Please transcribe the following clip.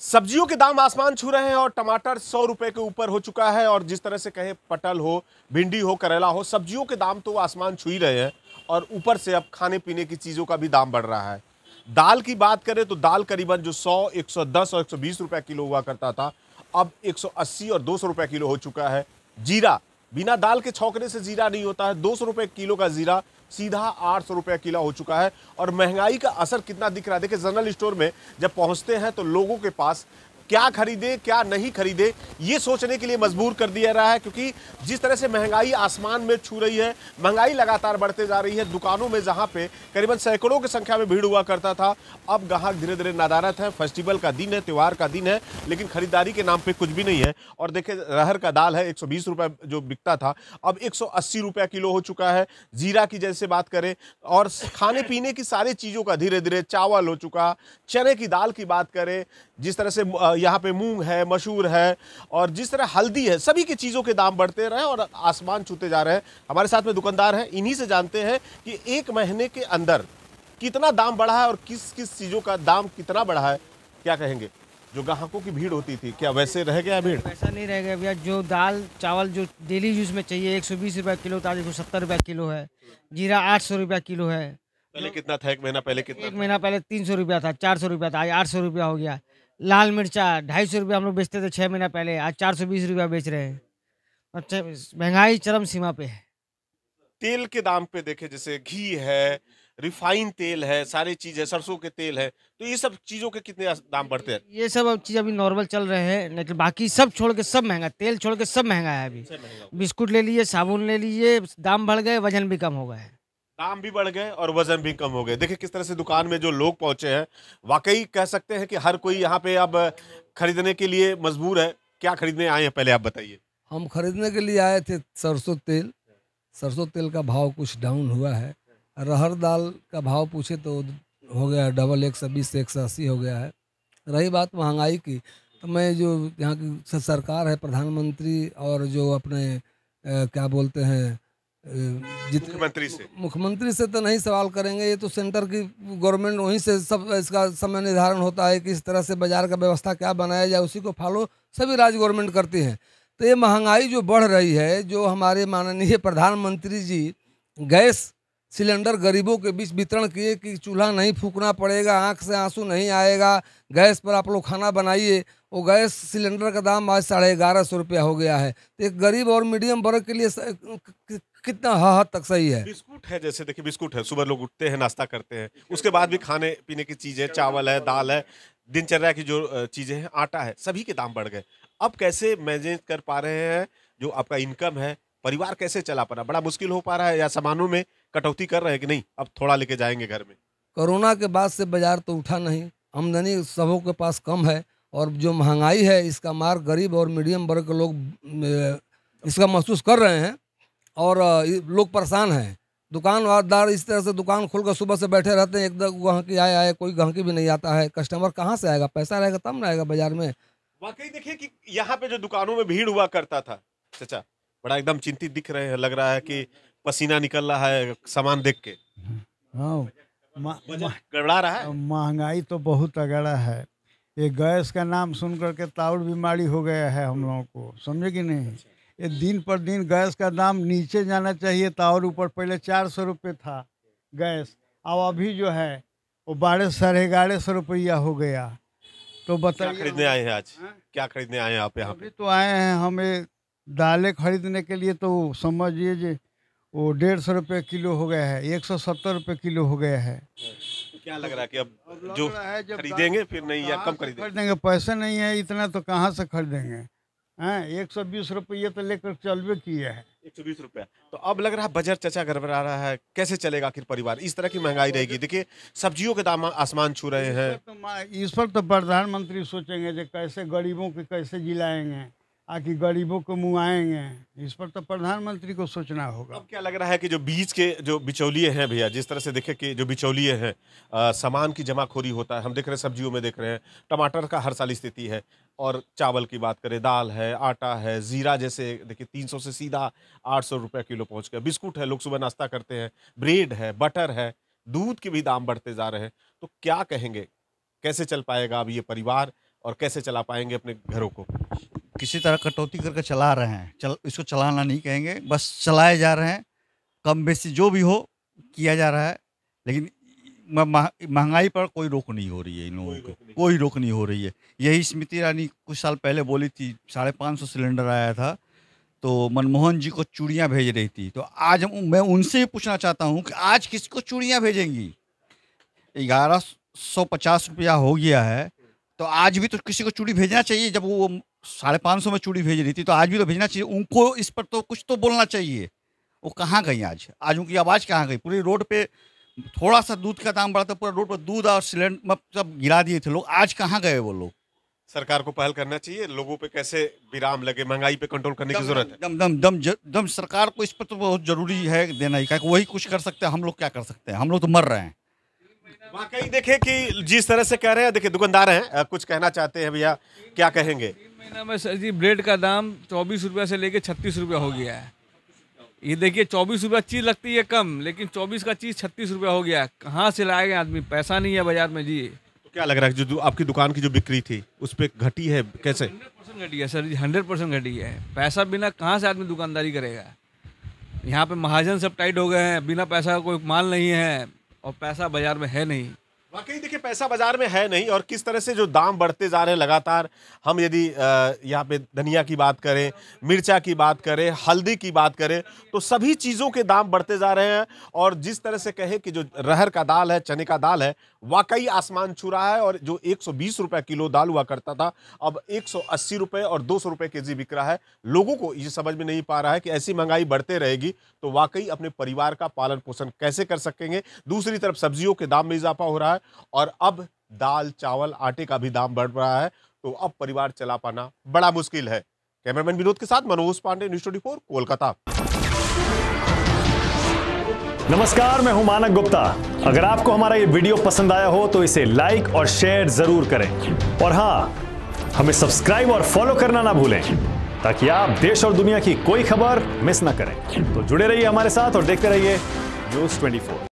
सब्जियों के दाम आसमान छू रहे हैं और टमाटर सौ रुपए के ऊपर हो चुका है और जिस तरह से कहें पटल हो भिंडी हो करेला हो सब्जियों के दाम तो आसमान छू ही रहे हैं और ऊपर से अब खाने पीने की चीज़ों का भी दाम बढ़ रहा है दाल की बात करें तो दाल करीबन जो 100, 110 और 120 रुपए किलो हुआ करता था अब 180 और 200 रुपए किलो हो चुका है जीरा बिना दाल के छौकने से जीरा नहीं होता है दो सौ रुपये किलो का जीरा सीधा आठ सौ रुपया किलो हो चुका है और महंगाई का असर कितना दिख रहा है देखिए जनरल स्टोर में जब पहुंचते हैं तो लोगों के पास क्या खरीदे क्या नहीं खरीदे ये सोचने के लिए मजबूर कर दिया रहा है क्योंकि जिस तरह से महंगाई आसमान में छू रही है महंगाई लगातार बढ़ते जा रही है दुकानों में जहाँ पे करीबन सैकड़ों की संख्या में भीड़ हुआ करता था अब ग्राहक धीरे धीरे नदारत है फेस्टिवल का दिन है त्यौहार का दिन है लेकिन खरीदारी के नाम पर कुछ भी नहीं है और देखे रहर का दाल है एक सौ जो बिकता था अब एक सौ किलो हो चुका है जीरा की जैसे बात करें और खाने पीने की सारी चीज़ों का धीरे धीरे चावल हो चुका चने की दाल की बात करें जिस तरह से यहाँ पे मूंग है मशहूर है और जिस तरह हल्दी है सभी की चीज़ों के दाम बढ़ते रहे और आसमान छूते जा रहे हैं हमारे साथ में दुकानदार हैं इन्हीं से जानते हैं कि एक महीने के अंदर कितना दाम बढ़ा है और किस किस चीज़ों का दाम कितना बढ़ा है क्या कहेंगे जो ग्राहकों की भीड़ होती थी क्या वैसे रह गया भीड़ वैसा नहीं रह गया भैया जो दाल चावल जो डेली यूज में चाहिए एक सौ बीस किलो ताज एक सौ सत्तर रुपया किलो है जीरा आठ सौ रुपया किलो है पहले कितना था एक महीना पहले कितना एक महीना पहले तीन सौ रुपया था चार सौ रुपया था आज आठ सौ रुपया हो गया लाल मिर्चा ढाई सौ रुपया हम लोग बेचते थे छः महीना पहले आज चार सौ बीस रुपया बेच रहे हैं अच्छा महंगाई चरम सीमा पे है तेल के दाम पे देखे जैसे घी है रिफाइन तेल है सारी चीज है सरसों के तेल है तो ये सब चीजों के कितने दाम बढ़ते हैं ये सब अब चीज अभी नॉर्मल चल रहे हैं लेकिन बाकी सब छोड़ के सब महंगा तेल छोड़ के सब महंगा है अभी बिस्कुट ले लीजिए साबुन ले लीजिए दाम बढ़ गए वजन भी कम हो गए दाम भी बढ़ गए और वजन भी कम हो गए देखिए किस तरह से दुकान में जो लोग पहुंचे हैं वाकई कह सकते हैं कि हर कोई यहाँ पे अब खरीदने के लिए मजबूर है क्या खरीदने आए हैं पहले आप बताइए हम खरीदने के लिए आए थे सरसों तेल सरसों तेल का भाव कुछ डाउन हुआ है रहर दाल का भाव पूछे तो हो गया है डबल एक सौ बीस एक सौ अस्सी हो गया है रही बात महंगाई की तो मैं जो यहाँ की सरकार है प्रधानमंत्री और जो अपने ए, क्या बोलते हैं मुख्यमंत्री से मुख्यमंत्री से तो नहीं सवाल करेंगे ये तो सेंटर की गवर्नमेंट वहीं से सब इसका समय निर्धारण होता है कि इस तरह से बाजार का व्यवस्था क्या बनाया जाए उसी को फॉलो सभी राज्य गवर्नमेंट करती हैं तो ये महंगाई जो बढ़ रही है जो हमारे माननीय प्रधानमंत्री जी गैस सिलेंडर गरीबों के बीच वितरण किए कि चूल्हा नहीं फूकना पड़ेगा आंख से आंसू नहीं आएगा गैस पर आप लोग खाना बनाइए वो गैस सिलेंडर का दाम आज साढ़े ग्यारह सौ रुपया हो गया है तो एक गरीब और मीडियम वर्ग के लिए कितना हद तक सही है बिस्कुट है जैसे देखिए बिस्कुट है सुबह लोग उठते हैं नाश्ता करते हैं उसके बाद भी खाने पीने की चीज़ें चावल है दाल है दिनचर्या की जो चीज़ें हैं आटा है सभी के दाम बढ़ गए अब कैसे मैनेज कर पा रहे हैं जो आपका इनकम है परिवार कैसे चला पा रहा बड़ा मुश्किल हो पा रहा है या सामानों में कटौती कर रहे हैं कि नहीं अब थोड़ा लेके जाएंगे घर में कोरोना के बाद से बाजार तो उठा नहीं आमदनी सबों के पास कम है और जो महंगाई है इसका मार गरीब और मीडियम वर्ग के लोग इसका महसूस कर रहे हैं और लोग परेशान हैं वारदार इस तरह से दुकान खोलकर सुबह से बैठे रहते हैं एकदम गहकी आए आए कोई गहकी भी नहीं आता है कस्टमर कहाँ से आएगा पैसा रहेगा तब रहेगा आएगा बाजार में वाकई देखिए कि यहाँ पे जो दुकानों में भीड़ हुआ करता था चाचा बड़ा एकदम चिंतित दिख रहे हैं लग रहा है कि पसीना निकल रहा है सामान देख के हाँ गड़बड़ा रहा है महंगाई तो बहुत अगड़ा है ये गैस का नाम सुन करके ताउड़ बीमारी हो गया है हम लोगों को समझे कि नहीं ये दिन पर दिन गैस का दाम नीचे जाना चाहिए ताउर ऊपर पहले चार सौ रुपये था गैस अब अभी जो है वो बारह साढ़े ग्यारह सौ रुपया हो गया तो बताइए खरीदने आए हैं आज हाँ? क्या खरीदने आए हैं आप यहाँ पे तो आए हैं हमें दालें खरीदने के लिए तो समझिए जी वो डेढ़ सौ रुपये किलो हो गया है एक सौ सत्तर रुपये किलो हो गया है तो क्या लग रहा है कि अब जो खरीदेंगे फिर नहीं या कम तो खरीदेंगे खरीदेंगे पैसे नहीं है इतना तो कहाँ से खरीदेंगे हैं एक सौ बीस रुपये तो लेकर चलवे किए है एक सौ बीस रुपये तो अब लग रहा है बजट चचा गड़बड़ा रहा है कैसे चलेगा आखिर परिवार इस तरह की महंगाई रहेगी देखिए सब्जियों के दाम आसमान छू रहे हैं तो इस पर तो प्रधानमंत्री सोचेंगे कैसे गरीबों के कैसे जिलाएंगे आखिर गरीबों को मुआएंगे इस पर तो प्रधानमंत्री को सोचना होगा अब क्या लग रहा है कि जो बीच के जो बिचौलिए हैं भैया जिस तरह से देखे कि जो बिचौलिए हैं सामान की जमाखोरी होता है हम देख रहे हैं सब्जियों में देख रहे हैं टमाटर का हर साल स्थिति है और चावल की बात करें दाल है आटा है ज़ीरा जैसे देखिए तीन सौ से सीधा आठ सौ रुपये किलो पहुँच गया बिस्कुट है लोग सुबह नाश्ता करते हैं ब्रेड है बटर है दूध के भी दाम बढ़ते जा रहे हैं तो क्या कहेंगे कैसे चल पाएगा अब ये परिवार और कैसे चला पाएंगे अपने घरों को किसी तरह कटौती करके चला रहे हैं चल इसको चलाना नहीं कहेंगे बस चलाए जा रहे हैं कम बेसी जो भी हो किया जा रहा है लेकिन महंगाई पर कोई रोक नहीं हो रही है इन लोगों को कोई रोक नहीं हो रही है यही स्मृति ईरानी कुछ साल पहले बोली थी साढ़े पाँच सौ सिलेंडर आया था तो मनमोहन जी को चूड़ियाँ भेज रही थी तो आज मैं उनसे ही पूछना चाहता हूँ कि आज किसको चूड़ियाँ भेजेंगी ग्यारह सौ पचास रुपया हो गया है तो आज भी तो किसी को चूड़ी भेजना चाहिए जब वो साढ़े पाँच सौ में चूड़ी भेज रही थी तो आज भी तो भेजना चाहिए उनको इस पर तो कुछ तो बोलना चाहिए वो कहाँ गई आज आज उनकी आवाज़ कहाँ गई पूरी रोड पे थोड़ा सा दूध का दाम बढ़ा था तो पूरा रोड पर दूध और सिलेंडर सब गिरा दिए थे लोग आज कहाँ गए वो लोग सरकार को पहल करना चाहिए लोगों पे कैसे विराम लगे महंगाई पे कंट्रोल करने की जरूरत है दम दम दम दम सरकार को इस पर तो बहुत जरूरी है देना ही क्या वही कुछ कर सकते हैं हम लोग क्या कर सकते हैं हम लोग तो मर रहे हैं वाकई देखे कि जिस तरह से कह रहे हैं देखिए दुकानदार हैं कुछ कहना चाहते हैं भैया क्या कहेंगे महीना में सर जी ब्रेड का दाम चौबीस रुपये से लेके छत्तीस रुपये हो गया है ये देखिए चौबीस रुपया चीज़ लगती है कम लेकिन चौबीस का चीज़ छत्तीस रुपया हो गया है कहाँ से लाए गए आदमी पैसा नहीं है बाजार में जी तो क्या लग रहा है जो आपकी दुकान की जो बिक्री थी उस पर घटी है कैसे हंड्रेड परसेंट घटी है सर जी हंड्रेड परसेंट घटी है पैसा बिना कहाँ से आदमी दुकानदारी करेगा यहाँ पे महाजन सब टाइट हो गए हैं बिना पैसा का कोई माल नहीं है और पैसा बाजार में है नहीं वाकई देखिए पैसा बाजार में है नहीं और किस तरह से जो दाम बढ़ते जा रहे हैं लगातार हम यदि यहाँ पे धनिया की बात करें मिर्चा की बात करें हल्दी की बात करें तो सभी चीज़ों के दाम बढ़ते जा रहे हैं और जिस तरह से कहें कि जो रहर का दाल है चने का दाल है वाकई आसमान छू रहा है और जो एक सौ किलो दाल हुआ करता था अब एक सौ और दो सौ के जी बिक रहा है लोगों को ये समझ में नहीं पा रहा है कि ऐसी महंगाई बढ़ते रहेगी तो वाकई अपने परिवार का पालन पोषण कैसे कर सकेंगे दूसरी तरफ सब्जियों के दाम में इजाफा हो रहा है और अब दाल चावल आटे का भी दाम बढ़ रहा है तो अब परिवार चला पाना बड़ा मुश्किल है कैमरामैन विनोद के साथ मनोज पांडे न्यूज ट्वेंटी कोलकाता नमस्कार मैं हूं मानक गुप्ता अगर आपको हमारा ये वीडियो पसंद आया हो तो इसे लाइक और शेयर जरूर करें और हाँ हमें सब्सक्राइब और फॉलो करना ना भूलें ताकि आप देश और दुनिया की कोई खबर मिस ना करें तो जुड़े रहिए हमारे साथ और देखते रहिए न्यूज फोर